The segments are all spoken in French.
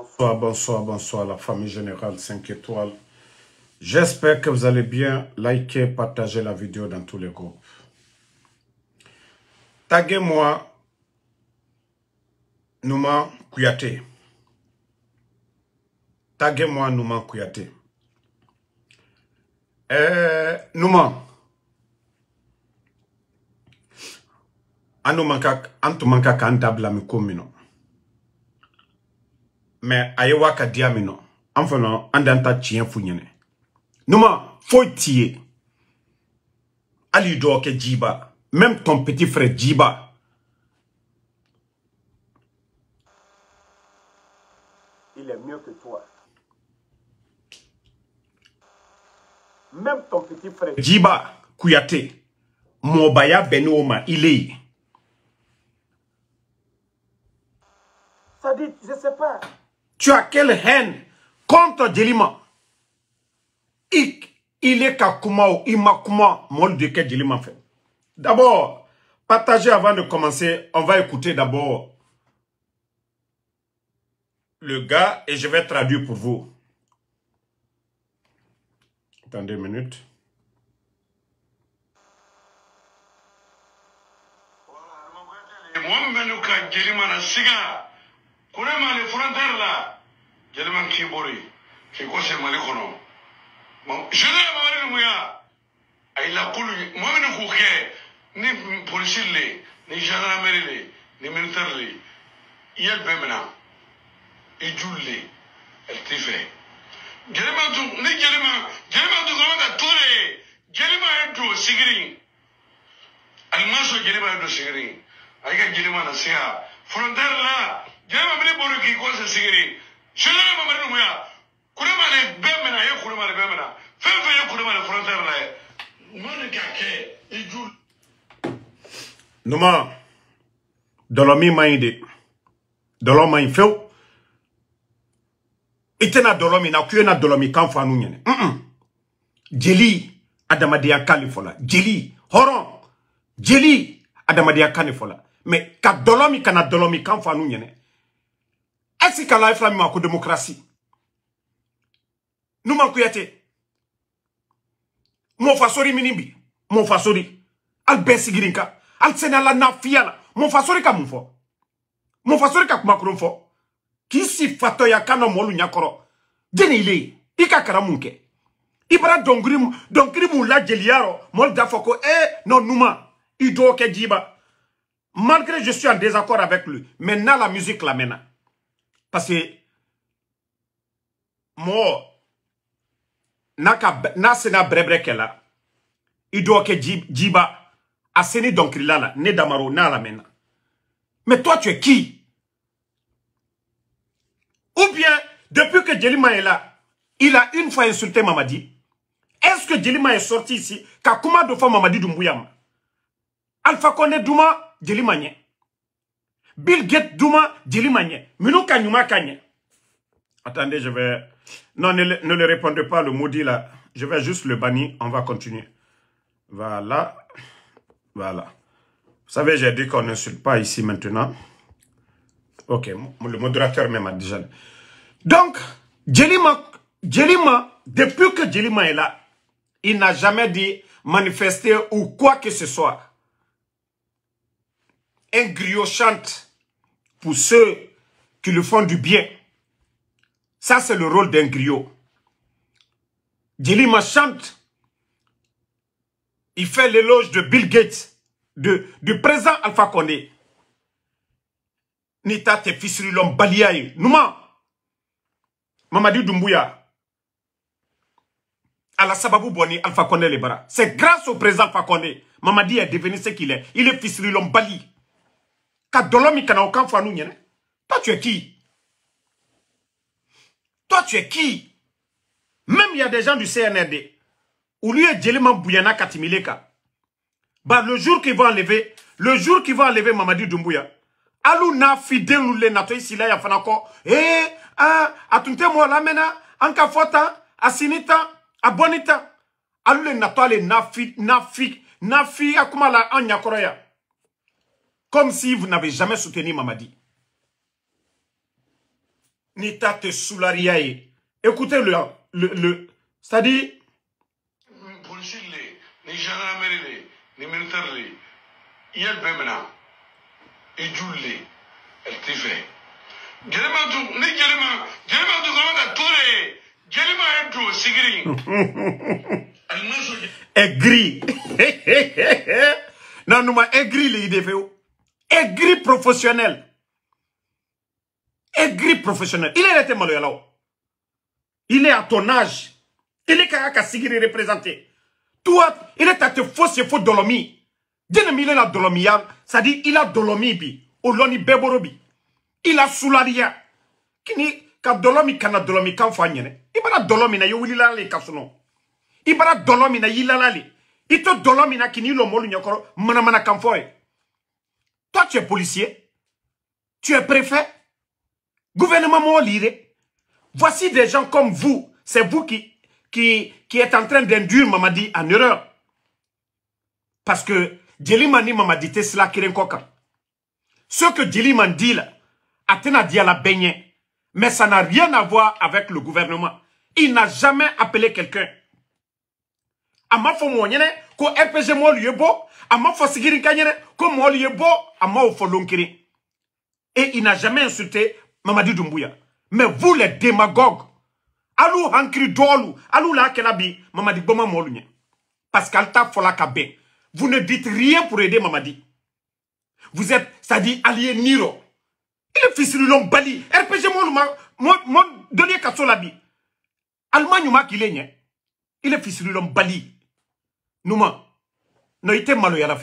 Bonsoir, bonsoir, bonsoir la famille générale 5 étoiles. J'espère que vous allez bien. liker, partager la vidéo dans tous les groupes. Taguez-moi Nouma Kouyaté. Taguez-moi Nouma Kouyaté. Euh, Nouma. Anouma un antuman mais a ye waa Enfin, en chien nɔ an numa Ali même ton petit frère jiba il est mieux que toi même ton petit frère jiba kouyate, mobaya benoma, il il est. Ça je sais pas tu as quelle haine contre Djelima Ik, il est ou Imakuma, mon de que Djelima fait. D'abord, partagez avant de commencer. On va écouter d'abord le gars et je vais traduire pour vous. Attendez une minute. Κούνε, μα λέει, φροντάρλα! Γενεμά, κυμπορή, κυκλοσέ, μα λέει, κονον. Μό, γελά, μα λέει, μου λέει, μου λέει, μου λέει, μου λέει, μου λέει, Νι λέει, μου λέει, μου λέει, μου λέει, μου λέει, μου λέει, μου λέει, μου λέει, μου λέει, μου λέει, μου λέει, μου λέει, μου λέει, μου λέει, jɛnɛma mɛ ne bolo k'i kɔnse sigiri sɛnɛma mamadu numuya kurema le bɛɛ minɛ a ye kurema le bɛɛ minɛ fɛn fɛn ye kurema le frontière la ye u ma nin k'a kɛ i ju. numan dɔlɔ min man ɲi de dɔlɔ man ɲi fewu i tɛna dɔlɔ min na k'i na dɔlɔ min kan fɔ anu ɲɛnɛ mm -mm. jeli adamadenya kan de fɔ la jeli hɔrɔn jeli adamadenya kan de fɔ la mɛ ka dɔlɔ min kana dɔlɔ min kan fɔ anu ɲɛnɛ Est-ce que la min ma ko démocratie Nous manquons Mon fasori mini mon fasori al bɛɛ Al kan hali ka mun fɔ mo Qui ka kumakurun fɔ k'i si na mɔlu ɲɛkɔrɔ jeni ile ye i ka kara mun kɛ i bara dɔnkiri eh, non numa ido ke jiba malgré je suis en désaccord avec lui maintenant la musique maintenant parce que moi, n'a ka n'a sena que kɛ la jiba a seni dɔnkilila la ne damaro n'a mais toi tu es qui ou bien depuis que Djelima est là il a une fois insulté Mamadi est-ce que Djelima est sorti ici Quand de fois Mamadi d'umbuyama? Alpha Kone Douma Jelima Bill Gates Douma Menou Kanyuma Kanye. Attendez, je vais... Non, ne, ne le répondez pas, le maudit là. Je vais juste le bannir. On va continuer. Voilà. Voilà. Vous savez, j'ai dit qu'on n'insulte pas ici maintenant. Ok, le modérateur même a déjà... Donc, Djelima, Djelima, depuis que Djelima est là, il n'a jamais dit manifester ou quoi que ce soit. Un griot chante pour ceux qui le font du bien. Ça, c'est le rôle d'un griot. Dilima chante. Il fait l'éloge de Bill Gates, de, du présent Alpha Condé. Nita te l'homme baliaï. Nouma. Mamadi Doumbouya. la Sababou Boni, Alpha Condé les C'est grâce au présent Alpha Condé. Mamadi est devenu ce qu'il est. Il est l'homme bali ka dolomi na kana fanou kan toi tu es qui toi tu es qui même il y a des gens du CNRD Ou lui est ma bouyana Katimileka. ba le jour qu'ils vont enlever le jour qu'ils vont enlever Mamadi Doumbouya Alou n'a le natɔ ici là yan fana a a tun tɛ mɔgɔ lamɛnna an à le na fi na fi na fi akuma la an comme si vous n'avez jamais soutenu Mamadi. Écoutez-le. Le, le, C'est-à-dire... Aigri. aigri aigri professionnel. Aigri professionnel. Il est été malheureux là-haut. Il est à ton âge. Il est Karaka Sigiri représenté. Toi, il est à te fausse faux dolomi. Dine mille la dolomi ça hein. dit il a dolomi bi. Oloni beborobi. Il a soularia. Kini, ka dolomi kana dolomi kan fanyene. Il bara dolomi na yo wilila le kasuno. Il bara dolomi na yilala le. Ito dolomi na kini lo molu nyokoro mana kan foye. Toi, tu es policier. Tu es préfet. Gouvernement l'irait. Voici des gens comme vous. C'est vous qui, qui, qui êtes en train d'induire Mamadi en erreur. Parce que Djelimani Mamadi coca. Ce que Djelimani dit là, Athéna dit à la baignée. Mais ça n'a rien à voir avec le gouvernement. Il n'a jamais appelé quelqu'un. Ama fo RPG a m'a fɔ sigiri ka comme ko ye bɔ et il n'a jamais insulté Mamadi Doumbouya mais vous les démagogues alu Hankri dɔɔlu alu l'a Kenabi Mamadi goma Molunye. Pascal parce qu'Alta t'a la vous ne dites rien pour aider Mamadi vous êtes c'est-à-dire allié Niro il est de l'homme bali RPG mɔlu ma mɔ dɔnni kaso la bi fils de l'homme il est fisilulon bali numa non, il était maloyara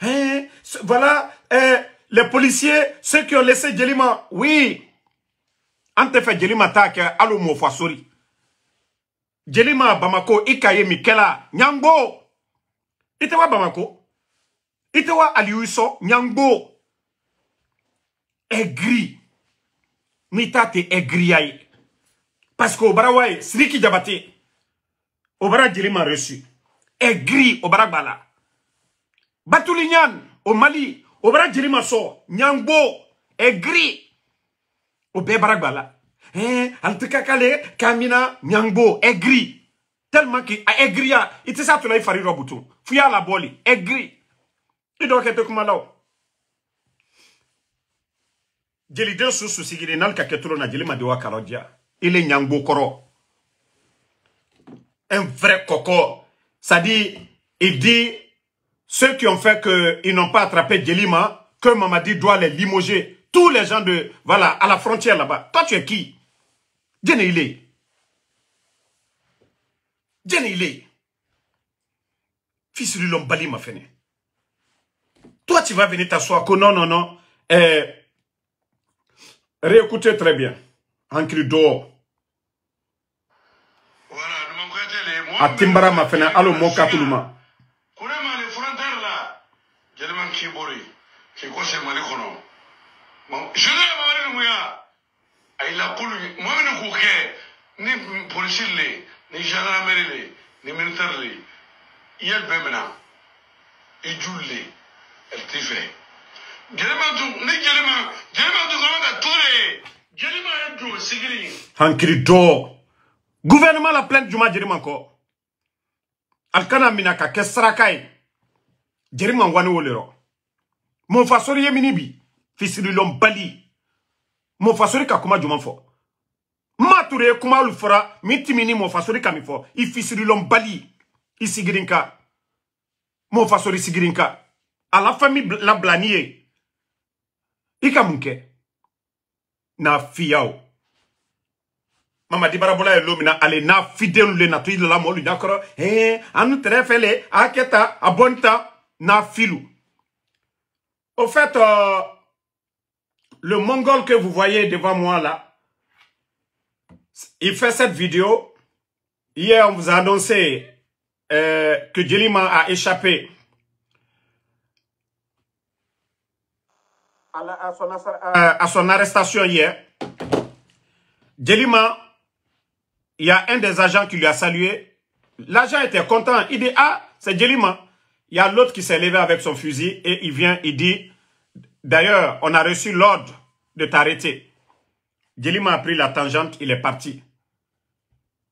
hein? Voilà hein, les policiers, ceux qui ont laissé Djelima. Oui. En fait Djelima ta ke alo Bamako, Ikaye Mikela, Nyango. Itewa Bamako. Itewa Aliouiso, Nyango. Aigri. Nita te aigri Parce qu'au Barawai, Sriki Djabate. Au Djelima reçu. aigri o bara gbala batuli nyan o mali o bara jeli masɔ ɲangbo aigri o bɛɛ bara gbala eh, ale tɛ ka k'ale kamina ɲangbo aigri tellement que a ah, aigriya ah, i tɛ se a tɔla i fari rɔ butun fo i y'a labɔli aigri i dɔ kɛ tɛ kuma la o jeliden su susigiri n'ale ka kɛcogo na jeli ma di wa kalɔdiya ile ɲangbo kɔrɔ un vrai kɔkɔ Ça dit, il dit, ceux qui ont fait qu'ils n'ont pas attrapé Djelima, que Mamadi doit les limoger, tous les gens de, voilà, à la frontière là-bas. Toi, tu es qui Bien il Fils de l'homme, m'a Toi, tu vas venir t'asseoir non, non, non. Eh, réécoutez très bien. En cri a tinbara ma fɛnɛ hali o m'o katulu ma. ko ne ma le frontière la jeliba k'i bori k'i ko se mali kɔnɔ général mamadi muya a yi lakulu mɔgɔ min k'o kɛ ni polisi le ni gendarmerie le ni militaire le i yɛrɛ bɛɛ minɛ i ju le elle t'i fɛ jeliba tun ni jeliba jeliba tun kan ka to de jeliba ye jo sigiri. hankiri dɔ gouvernement la plainte juma jeli ma kɔ. alkana mina ka kɛ saraka ye jeri wani wo le rɔ mɔfasori ye mini bi bali mofasori ka kuma juman fɔ ma ye kuma lu fɔra min timi ni mɔfasori ka mi fɔ i bali i sigirinka mɔfasori sigirinka a la fɛn min labilani ye i ka mun kɛ n'a fiya Mama di et lumina allez na ale n'a fidelu le na i d'accord mɔlu ɲakɔrɔ eh anu tɛrɛfɛ le a n'a filu au fait euh, le mongol que vous voyez devant moi là il fait cette vidéo hier on vous a annoncé euh, que Djelima a échappé à, la, à, son, à, euh, à son arrestation hier Djelima il y a un des agents qui lui a salué. L'agent était content. Il dit, ah, c'est Djelima. Il y a l'autre qui s'est levé avec son fusil et il vient, il dit, d'ailleurs, on a reçu l'ordre de t'arrêter. Djelima a pris la tangente, il est parti.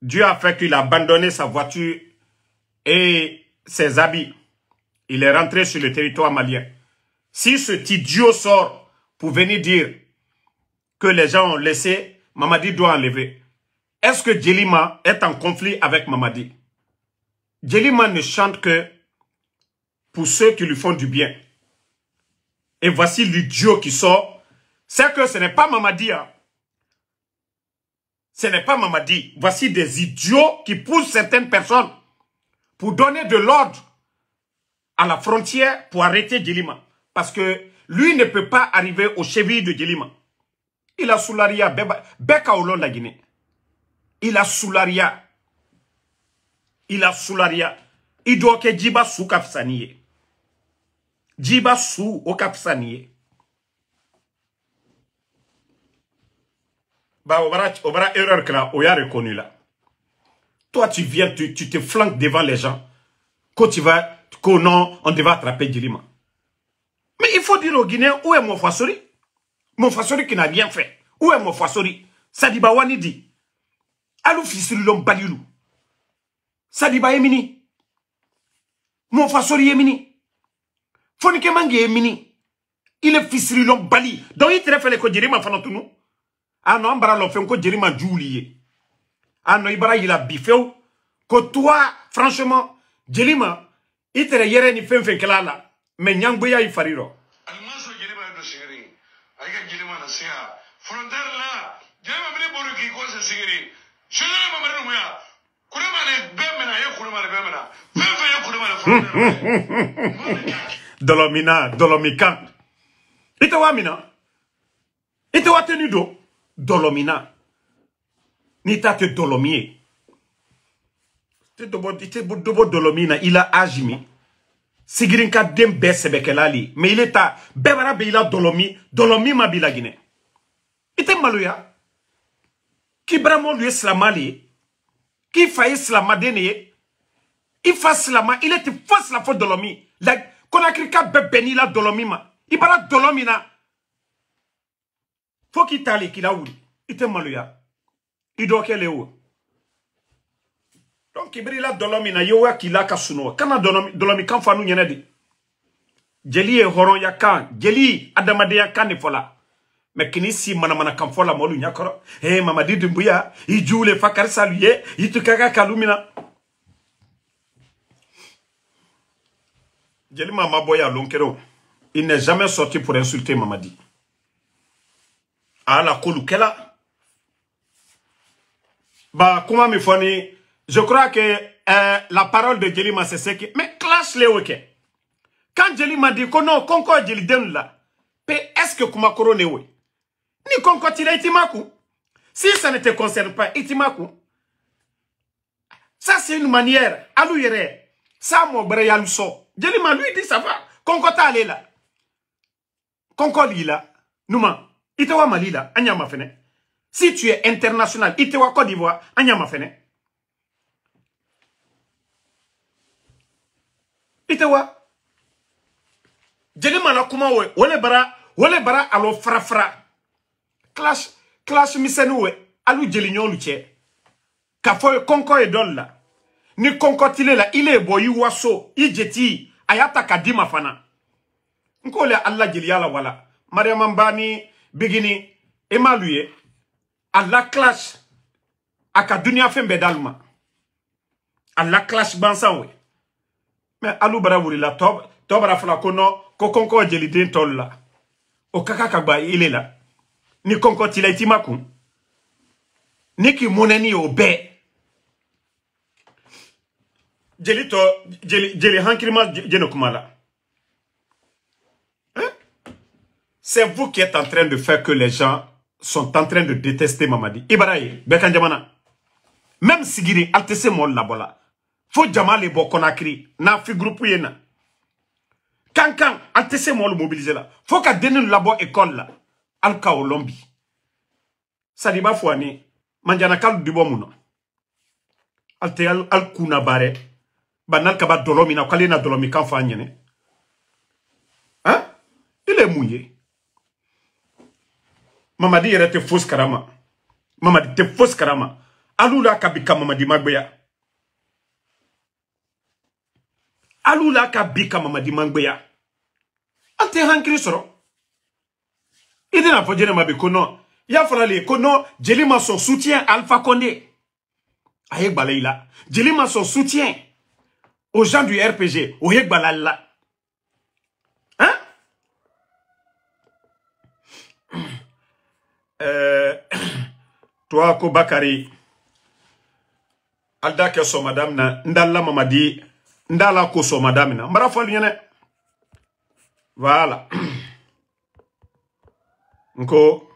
Dieu a fait qu'il a abandonné sa voiture et ses habits. Il est rentré sur le territoire malien. Si petit Dieu sort pour venir dire que les gens ont laissé, Mamadi doit enlever. Est-ce que Djelima est en conflit avec Mamadi Djelima ne chante que pour ceux qui lui font du bien. Et voici l'idiot qui sort. C'est que ce n'est pas Mamadi. Hein. Ce n'est pas Mamadi. Voici des idiots qui poussent certaines personnes pour donner de l'ordre à la frontière pour arrêter Djelima. Parce que lui ne peut pas arriver au chevilles de Djelima. Il a Soularia à Beka au la Guinée. Il a soularia. Il a soularia. Il doit que jiba fisa ni jiba su o bah on erreur que là. reconnu là. toi tu viens tu, tu te flanques devant les gens Quand tu vas qu'on non on devait attraper Dilima. mais il faut dire aux Guinéens où est mon Fassori mon Fassori qui n'a rien fait où est mon Fassori Sadiba Wani dit alu fisiri lon balilu sadiba ye mini mofasori ye mini fonike mange ye mini ile fisiri lon bali donc i tere fele ko jerima fana tunu a no an bara lɔ fen ko jerima juuli ye a nɔ i bara yila bi fewu ko toi franchement jelima i tere yɛrɛ ni fɛn fɛn kɛla la mɛ ɲangboya i fari rɔ frontière la jelima sigiri sɛnɛ mamari numu ya kurema le bɛɛ minɛ a ye kurema le bɛɛ minɛ fɛn fɛn ye kurema le fɔlɔ dɔlɔmina dɔlɔmikan i tɛ wa mina i tɛ wa teni don dɔlɔmina n'i ta tɛ dɔlɔmi ye i tɛ dɔbɔ dɔlɔmi na i la azi min sigirin ka den bɛɛ sɛbɛkɛla le mɛ i le ta bɛɛ bara bɛ i la dɔlɔmi dɔlɔmi ma b'i la ginɛ i tɛ maloya k'i baramudu ye silama le ye k'i fa ye silamaden de ye i fa silama il était fa la faute ka bɛɛ bɛn n'i la dɔlɔmi ma i bɔra dɔlɔ min na faut qu'il ta le k'i la wuli i tɛ maloya i dɔ kɛ le wo donc k'i biri la dɔlɔ min na yewa k'i la ka sunɔgɔ kana dɔlɔmi kan fa n'u ɲɛnɛ de jeli ye hɔrɔnya kan jeli adamadenya kan de fɔ la. Mais kini si mana la mɔlu ɲɛkɔrɔ ee eh, mamadi Dumbuya, i juw le kalumina jeli lu ye i il n'est jamais sorti pour insulter mamadi Ah, la kolu Bah, ba kuma min je crois que eh, la parole de jelima c'est ce qui mais clash le OK quand jelima dit que non ko Jeli kɔ est ce que kumakoro ne ni concotila Itimaku. Si ça ne te concerne pas, Itimaku. Ça, c'est une manière. Alou yere. Ça, mon bré, alou so. Djelima, lui, dit ça va. Concota, allé là. Concoli là. Nouma. Itewa Mali là. Anyama fene. Si tu es international, Itewa Côte d'Ivoire, Anyama fene. Itewa. Djelima, la kuma, wole bara, wole bara, alo frafra. clash clash misɛnniw alu hali jeli ɲɔgɔnw cɛ k'a fɔ ye kɔnkɔ ni kɔnkɔ tile la ile ye bɔ waso ijeti ayata a y'a ta fana n k'o le ala jeliya wala mariama ba ni bigini e m'alu ye a la clash a ka duniya fɛn bɛɛ clash bansan we alu bara wulila tɔ tɔ bara fila ko nɔ ko kɔnkɔ jeliden tɔlu la o ka kan ile la ni il la ti ma ni k'i mouneni ni Jelito, jeli to, jeli jeli la hein? c'est vous qui êtes en train de faire que les gens sont en train de détester Mamadi Ibaraye, Bekanjamana. même si giri, tɛ se faut la bola. n'a fi yena. kankan Altese Mol mobilisé là. Faut la fo labo la la alka olombi saliba lɔn manjana sadi i b'a alte al, al kuna bare banal kaba dolomi na baarɛ banali k'ale na dɔlɔ kan fɔ a ɲɛnɛ han ile ye mun ye mamadi yɛrɛ tɛ fosi karama mamadi te fosi karama alula kabika la ka bi ka mamadi magwɛya hali u la ka bi mamadi magwɛya an tɛ hankiri Il de forget him, Abi Kono. Ya je Kono, Jelima son soutien Alpha Condé. il Jelima son soutien aux gens du RPG. Oyek Hein? Euh, toi, Kobakari. Alda ke madame na, mamadi, ndalla ko madame na. Voilà. nko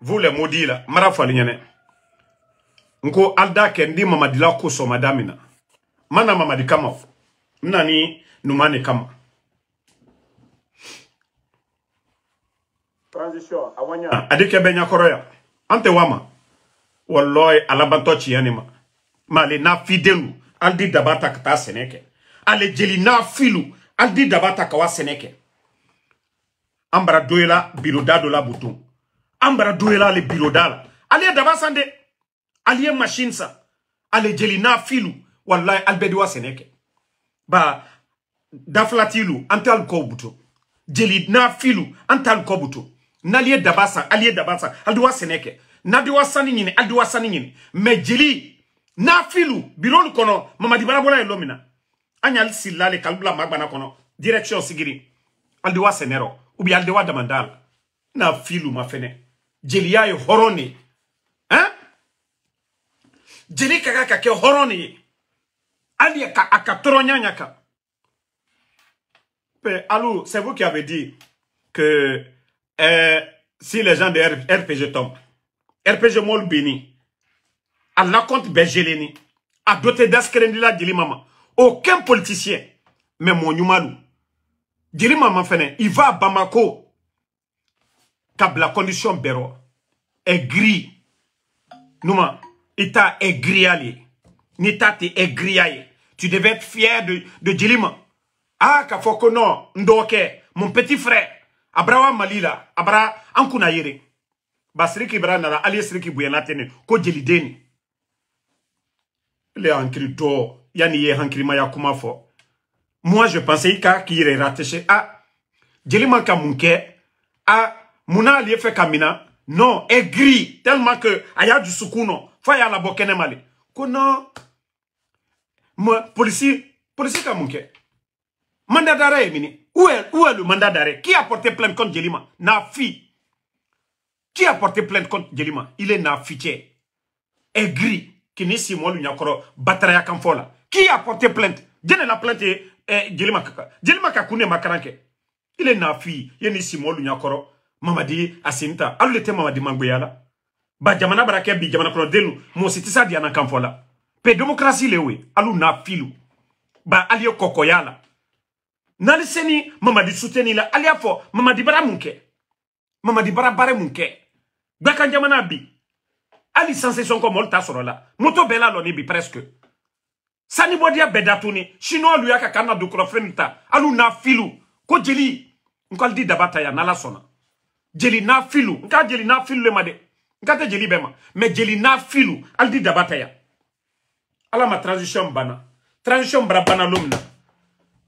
maudits modila mara falignane. nko alda ke ndi mamadila koso madamina mana mamadi kama nani numane kama transition awanya ah, adike benya koroya ante wama Walloy alabanto chiyani ma mali na fidelu. aldi dabata kata seneke ale jeli na filu aldi dabata kawa seneke Ambra bara doyela biroda dɔ la buton an bara doyela ale biroda la ale ye machine san ale jeli n'a filu wallahi ale bɛɛ ba dafilatilu antal t'ale kɔ buton jeli n'a filu an t'ale kɔ buton n'ale ye daba san ale ye daba san ale sani ɲini ale sani ɲini mɛ jeli n'a filu birolu kono mamadi barabɔla ye lɔ min na an y'ale sirila ale k'ale bila magbana kono. direction sigiri ale senero. Ou bien na hein? jeli kaka ke horoni. Ali ka c'est vous qui avez dit que eh, si les gens de RPG tombent RPG Mol beni a la compte ben jeleni a doté d'inscrendila aucun politicien mais mon Jilima mama fɛnɛ il va à Bamako Kabla condition bɛɛ rɔ aigri numa ita ta nita le ye tu devais être fier de, de Jilima ah kafoko faut que non ndoke. mon petit frère Abrawa Malila, abra, Mali la a bara ali yere ko jeli le ye hankiri yani ye moi je pensais qu'il ka k'i rattaché a jeli man à Mouna a non est gris tellement que a du Soukouno, Il la a Mali. labɔ kɛnɛma non moi policier policier ka mandat d'arrêt mini où est où est le mandat d'arrêt qui a porté plainte contre Jelima Nafi qui a porté plainte contre Jelima il est Nafiché est qui n'est si moi l'unyakoro kamfola. qui a porté plainte la plainte eh, jeli ma kaka jeli ma ka kun ne ma kalan kɛ ile n'a ye ni simɔ luɲa mamadi asinta. sen mamadi mangoya la ba jamana bara kɛ bi jamana kɔnɔ denu mɔgɔ si tɛ se pe demokrasi le alu n'a filu ba ali ye n'ali se mamadi suteni la ali y'a fɔ mamadi bara mun kɛ mamadi bara baara mun kɛ jamana bi hali sansesɔn kɔ mɔli t'a moto bɛɛ la lɔ ni bi presque sanibɔdiya bɛɛ datuni sinɔn luya ka kan na dugukɔrɔ fɛn min ta hali n'a filu ko jeli n k'ale di daba ta yan n'ala sɔnna jeli n'a filu n jeli n'a filu le ma dɛ n tɛ jeli bɛɛ ma mɛ jeli n'a filu hali di daba ta yan ala ma transition bana transition bara bana lɔ min na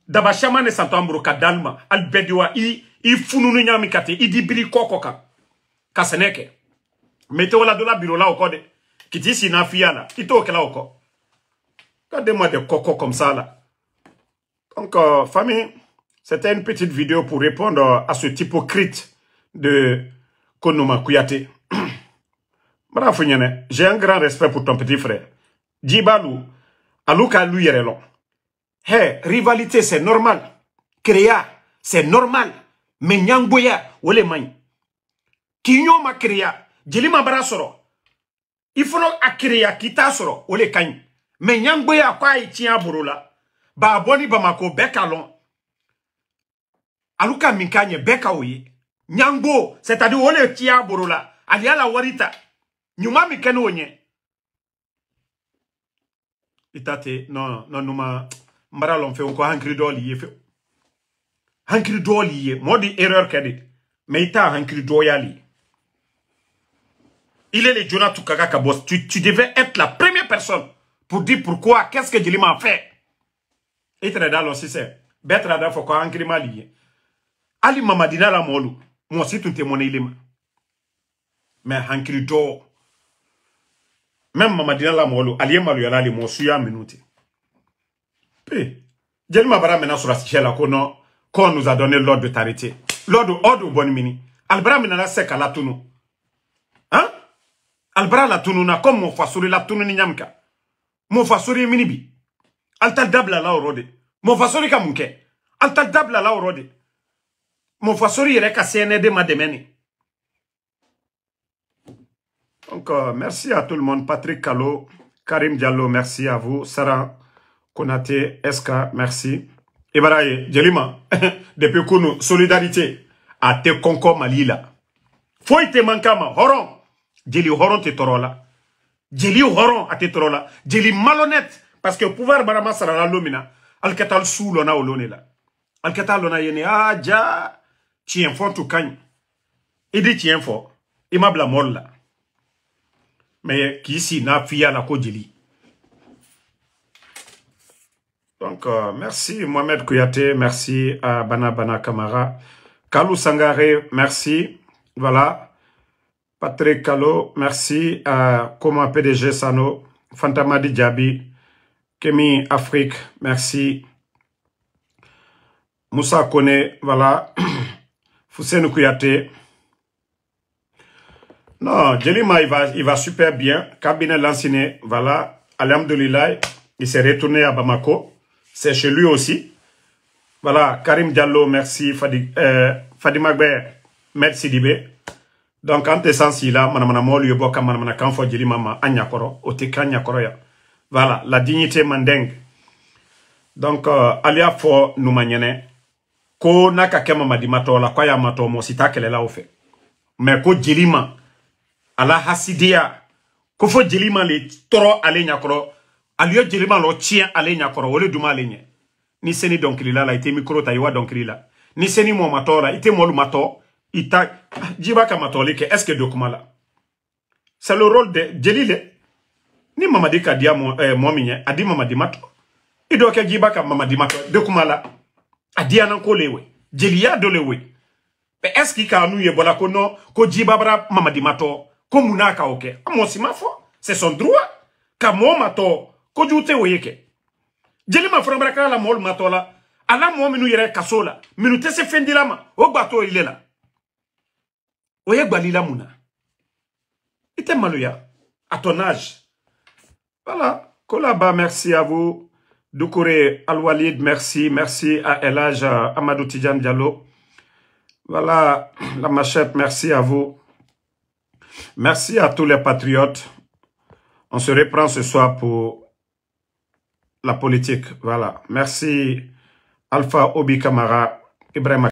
daba caman de santɔ an ka d'ale ma hali bɛɛ di wa i i fununu ɲami ka ten i di biri kɔ kɔ kan ka sɛnɛ kɛ mɛ i tɛ wala dɔ la biro la o kɔ dɛ k'i t'i na f'iya la i t'o kɛla o kɔ. Regardez-moi des cocos comme ça, là. Donc, euh, famille, c'était une petite vidéo pour répondre à ce hypocrite de Konoma Kuyate. Bravo, j'ai un grand respect pour ton petit frère. Djibalou, Alouka long. Hé, rivalité, c'est normal. Créa, c'est normal. Mais Nyangboya, Olemani. Kinyo ma créa, Djilima Brasoro. Il faut un créa, Kitasoro, mɛ Nyangbo ya kɔ a ye tiɲɛ boro la b'a bɔ ni bamako bɛɛ ka lɔn alu nyangbo c'est à dire o le tiɲɛ boro la ali y'a la wari ta ɲuman min n'o non non numa n bara lɔn fɛn ko hankiri dɔ li ye fɛn hankiri dɔ li ye mɔɔ di erreur kɛ de mɛ i il est le Jonah Tukaka Kabos. Tu, tu devais être la première personne pour dire pourquoi, qu'est-ce que Jeli m'a fait. Et très dans l'ossissé, betra da qu'on ankiri mali. Ali mamadina la molu, moi aussi tu témoignes ilima. Mais ankiri do. Même mamadina la molu, ali malu yala li mosuya minute. Puis, Jeli mabara mena sur la sichelle la kono, qu'on nous a donné l'ordre de t'arrêter. L'ordre, ordre bonne mini. Albra mena la sec à la tunu. Hein? Albra la tunu na comme mon fasuri la tunu ni nyamka. mofasori mini bi alta dabla la orode mofasori ka mun alta dabla la orode mofasori reka cnd ma dɛmɛ euh, merci à tout le monde patrick Kalo, karim diallo merci à vous sarah konate eska merci Ibaraye, Djelima, jelima depuis kunu solidarité a te konko Malila. la te mankama. Horon. horon. horon te torola jeli horon atitrola tɛ jeli malhonnête parce que pouvoir barama sarala lon min na ali la ali ka taa lɔnna yen ni aa ah, ja tiɲɛ fɔ tun ka il i di ma k'i si n'a fiya la ko donc euh, merci mohamed kouyaté merci à bana bana kamara Kalou sangare merci voilà Patrick Kalo, merci Comment PDG Sano, Fantamadi Diaby, Kemi Afrique, merci. Moussa Kone, voilà. Foussène Kouyaté. Non, Jelima, il va, super bien. Cabinet Lanciné, voilà. Alhamdoulilah, il s'est retourné à Bamako. C'est chez lui aussi. Voilà, Karim Diallo, merci. Fadi, euh, Fadima merci Dibé. donc en tɛ sens si la manamanamɔɔlu ye bɔ ka manamanakan fɔ jeli ma ma an ɲakɔrɔ o tɛ kan ya voilà la dignité mandeng donc euh, ale y'a fɔ numaɲɛnɛ ko n'a ka kɛ mamadimatɔ la kwa y'a mato mo si t'a kɛlɛlaw fɛ mɛ ko jilima ala hasidia ko fo jilima le tɔɔrɔ ale nyakoro ale jilima lo chien ale nyakoro wole duma ale nye ni seni dɔnkilila la i tɛ mikoro ta i wa la ni seni mɔmatɔ la ite mo lu mato ita jiba kama tɔli kɛ est ce que do kuma la c'est le rôle de jeli le ni mamadi eh, eh, ka diya mɔ eh, mɔ min ye a di mamadi ma tɔ i dɔ kɛ jiba ka mamadi ma tɔ do kuma la a diya na ko le we jeliya do le we mais est ce que i ka n'u ye bɔla ko non ko jiba bara mamadi ma tɔ ko mun n'a ka o kɛ a mɔ si ma fɔ c'est son droit ka mɔɔ ma tɔ kojugu tɛ o ye kɛ jeli ma fana bara kala la mɔɔlu ma tɔ la a la mɔɔ minnu yɛrɛ kaso la minnu tɛ se fɛn dila ma o gbatɔ ile la Voyez balila Mouna. à ton âge voilà kolaba merci à vous Doukouré Al-Walid, merci. Merci à Elage Amadou Tidjan Diallo. Voilà, la machette, merci à vous. Merci à tous les patriotes. On se reprend ce soir pour la politique. Voilà. Merci Alpha Obi Kamara, Ibrahim